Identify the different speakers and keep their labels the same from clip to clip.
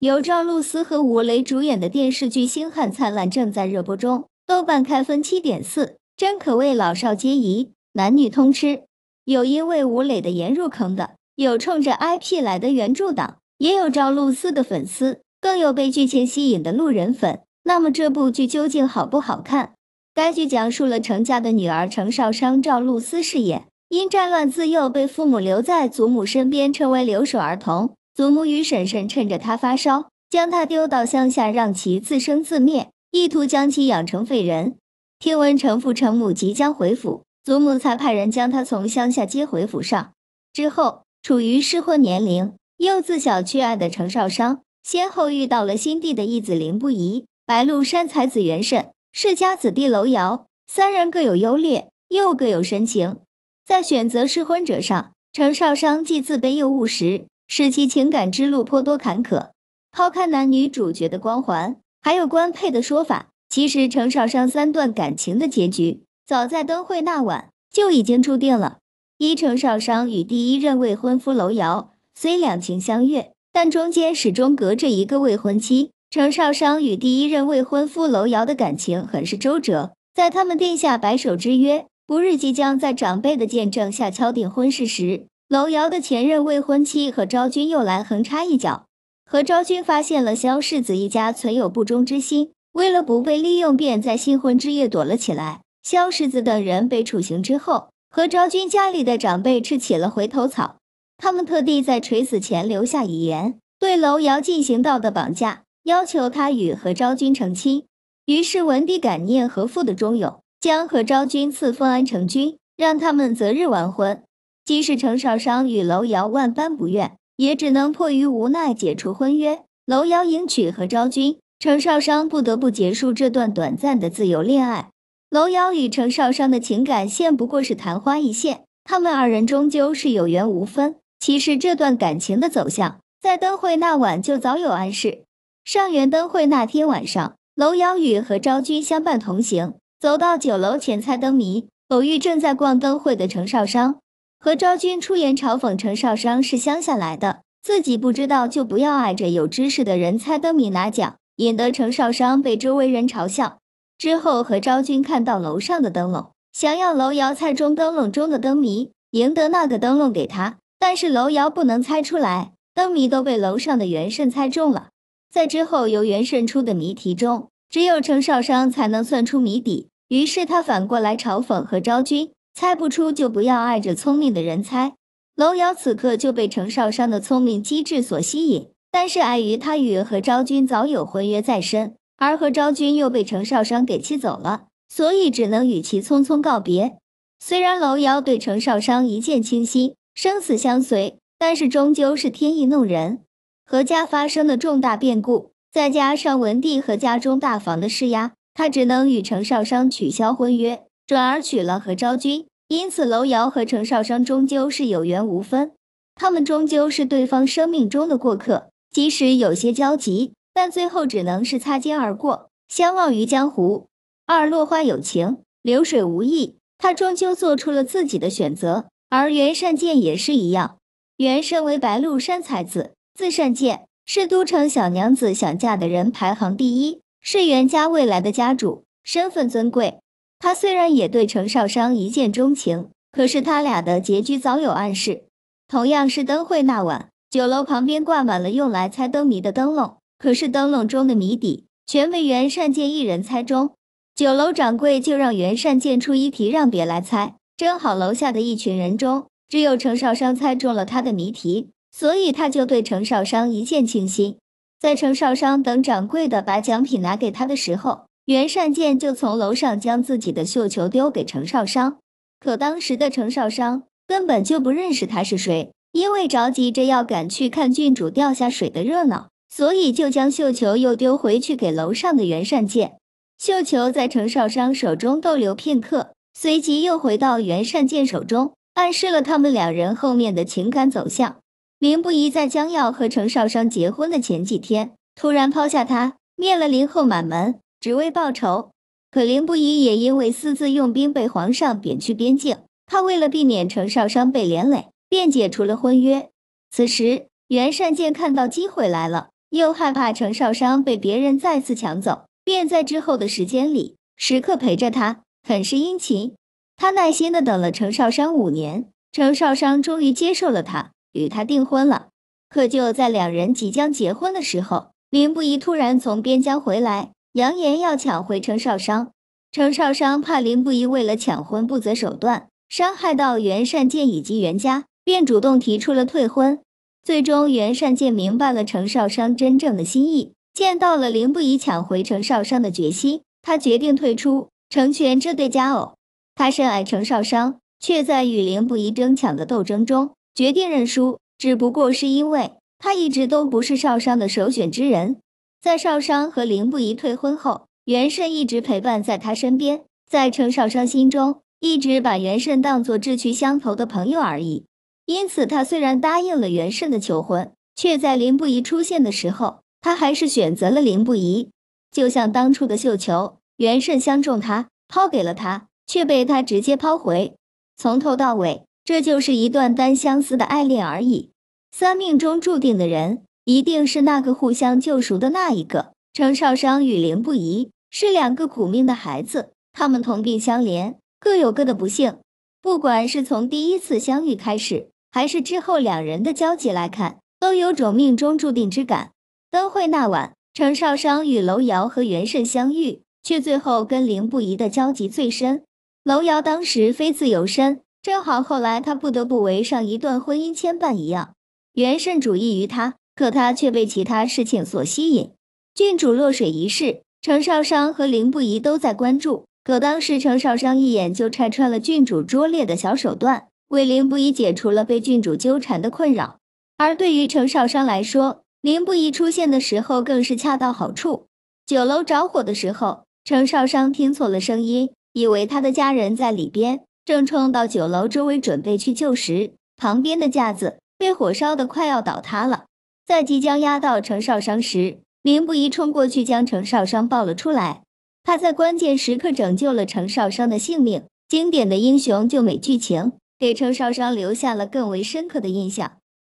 Speaker 1: 由赵露思和吴磊主演的电视剧《星汉灿烂》正在热播中，豆瓣开分七点四，真可谓老少皆宜，男女通吃。有因为吴磊的颜入坑的，有冲着 IP 来的原著党，也有赵露思的粉丝，更有被剧情吸引的路人粉。那么这部剧究竟好不好看？该剧讲述了程家的女儿程少商，赵露思饰演，因战乱自幼被父母留在祖母身边，成为留守儿童。祖母与婶婶趁着他发烧，将他丢到乡下，让其自生自灭，意图将其养成废人。听闻程父程母即将回府，祖母才派人将他从乡下接回府上。之后，处于适婚年龄又自小缺爱的程少商，先后遇到了新帝的义子林不疑、白鹿山才子元慎、世家子弟楼尧，三人各有优劣，又各有深情。在选择适婚者上，程少商既自卑又务实。使其情感之路颇多坎坷。抛开男女主角的光环，还有官配的说法，其实程少商三段感情的结局，早在灯会那晚就已经注定了。一程少商与第一任未婚夫楼垚虽两情相悦，但中间始终隔着一个未婚妻。程少商与第一任未婚夫楼垚的感情很是周折，在他们定下白首之约，不日即将在长辈的见证下敲定婚事时。楼瑶的前任未婚妻何昭君又来横插一脚。何昭君发现了萧世子一家存有不忠之心，为了不被利用，便在新婚之夜躲了起来。萧世子等人被处刑之后，何昭君家里的长辈吃起了回头草。他们特地在垂死前留下遗言，对楼瑶进行道德绑架，要求他与何昭君成亲。于是文帝感念何父的忠勇，将何昭君赐封安成君，让他们择日完婚。即使程少商与楼瑶万般不愿，也只能迫于无奈解除婚约。楼瑶迎娶何昭君，程少商不得不结束这段短暂的自由恋爱。楼瑶与程少商的情感线不过是昙花一现，他们二人终究是有缘无分。其实这段感情的走向，在灯会那晚就早有暗示。上元灯会那天晚上，楼瑶与何昭君相伴同行，走到酒楼前猜灯谜，偶遇正在逛灯会的程少商。何昭君出言嘲讽程少商是乡下来的，自己不知道就不要碍着有知识的人猜灯谜拿奖，引得程少商被周围人嘲笑。之后何昭君看到楼上的灯笼，想要楼瑶猜中灯笼中的灯谜，赢得那个灯笼给他，但是楼瑶不能猜出来，灯谜都被楼上的元慎猜中了。在之后由元慎出的谜题中，只有程少商才能算出谜底，于是他反过来嘲讽何昭君。猜不出就不要碍着聪明的人猜。楼瑶此刻就被程少商的聪明机智所吸引，但是碍于他与何昭君早有婚约在身，而何昭君又被程少商给气走了，所以只能与其匆匆告别。虽然楼瑶对程少商一见倾心，生死相随，但是终究是天意弄人。何家发生的重大变故，再加上文帝和家中大房的施压，他只能与程少商取消婚约。转而娶了何昭君，因此楼瑶和程少商终究是有缘无分，他们终究是对方生命中的过客，即使有些交集，但最后只能是擦肩而过，相忘于江湖。二落花有情，流水无意，他终究做出了自己的选择，而袁善剑也是一样。袁身为白鹿山才子，字善剑，是都城小娘子想嫁的人排行第一，是袁家未来的家主，身份尊贵。他虽然也对程少商一见钟情，可是他俩的结局早有暗示。同样是灯会那晚，酒楼旁边挂满了用来猜灯谜的灯笼，可是灯笼中的谜底全被袁善见一人猜中。酒楼掌柜就让袁善见出一题让别来猜，正好楼下的一群人中，只有程少商猜中了他的谜题，所以他就对程少商一见倾心。在程少商等掌柜的把奖品拿给他的时候。袁善建就从楼上将自己的绣球丢给程少商，可当时的程少商根本就不认识他是谁，因为着急着要赶去看郡主掉下水的热闹，所以就将绣球又丢回去给楼上的袁善建。绣球在程少商手中逗留片刻，随即又回到袁善建手中，暗示了他们两人后面的情感走向。林不疑在将要和程少商结婚的前几天，突然抛下他，灭了林后满门。只为报仇，可林不疑也因为私自用兵被皇上贬去边境。他为了避免程少商被连累，便解除了婚约。此时，袁善见看到机会来了，又害怕程少商被别人再次抢走，便在之后的时间里时刻陪着他，很是殷勤。他耐心的等了程少商五年，程少商终于接受了他，与他订婚了。可就在两人即将结婚的时候，林不疑突然从边疆回来。扬言要抢回程少商，程少商怕林不疑为了抢婚不择手段，伤害到袁善建以及袁家，便主动提出了退婚。最终，袁善建明白了程少商真正的心意，见到了林不疑抢回程少商的决心，他决定退出，成全这对佳偶。他深爱程少商，却在与林不疑争抢的斗争中决定认输，只不过是因为他一直都不是少商的首选之人。在邵商和林不疑退婚后，元盛一直陪伴在他身边。在程邵商心中，一直把元盛当作志趣相投的朋友而已。因此，他虽然答应了元盛的求婚，却在林不疑出现的时候，他还是选择了林不疑。就像当初的绣球，元盛相中他，抛给了他，却被他直接抛回。从头到尾，这就是一段单相思的爱恋而已。三命中注定的人。一定是那个互相救赎的那一个。程少商与林不疑是两个苦命的孩子，他们同病相怜，各有各的不幸。不管是从第一次相遇开始，还是之后两人的交集来看，都有种命中注定之感。灯会那晚，程少商与楼垚和元慎相遇，却最后跟林不疑的交集最深。楼垚当时非自由身，正好后来他不得不为上一段婚姻牵绊一样。元慎主意于他。可他却被其他事情所吸引。郡主落水一事，程少商和林不疑都在关注。可当时程少商一眼就拆穿了郡主拙劣的小手段，为林不疑解除了被郡主纠缠的困扰。而对于程少商来说，林不疑出现的时候更是恰到好处。酒楼着火的时候，程少商听错了声音，以为他的家人在里边，正冲到酒楼周围准备去救时，旁边的架子被火烧得快要倒塌了。在即将压到程少商时，林不疑冲过去将程少商抱了出来。他在关键时刻拯救了程少商的性命，经典的英雄救美剧情给程少商留下了更为深刻的印象。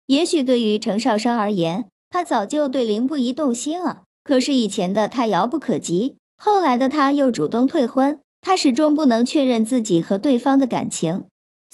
Speaker 1: 也许对于程少商而言，他早就对林不疑动心了，可是以前的他遥不可及，后来的他又主动退婚，他始终不能确认自己和对方的感情，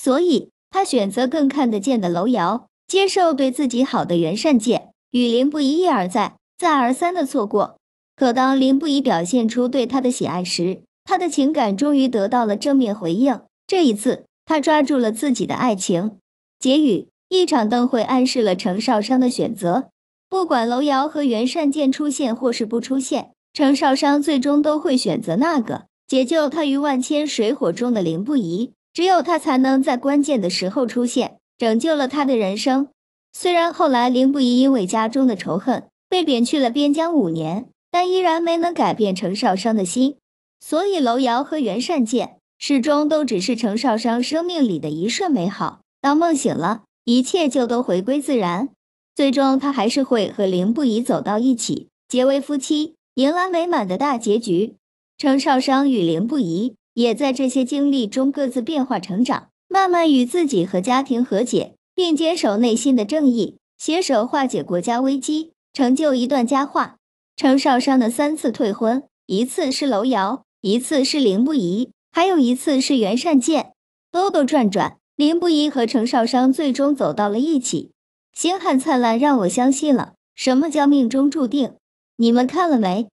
Speaker 1: 所以他选择更看得见的楼垚，接受对自己好的袁善界。与林不一一而再、再而三的错过，可当林不一表现出对他的喜爱时，他的情感终于得到了正面回应。这一次，他抓住了自己的爱情。结语：一场灯会暗示了程少商的选择，不管楼垚和袁善剑出现或是不出现，程少商最终都会选择那个解救他于万千水火中的林不疑。只有他才能在关键的时候出现，拯救了他的人生。虽然后来林不疑因为家中的仇恨被贬去了边疆五年，但依然没能改变程少商的心。所以楼垚和袁善建始终都只是程少商生命里的一瞬美好。当梦醒了，一切就都回归自然。最终，他还是会和林不疑走到一起，结为夫妻，迎来美满的大结局。程少商与林不疑也在这些经历中各自变化成长，慢慢与自己和家庭和解。并坚守内心的正义，携手化解国家危机，成就一段佳话。程少商的三次退婚，一次是楼垚，一次是林不疑，还有一次是袁善建。兜兜转转，林不疑和程少商最终走到了一起。星汉灿烂，让我相信了什么叫命中注定。你们看了没？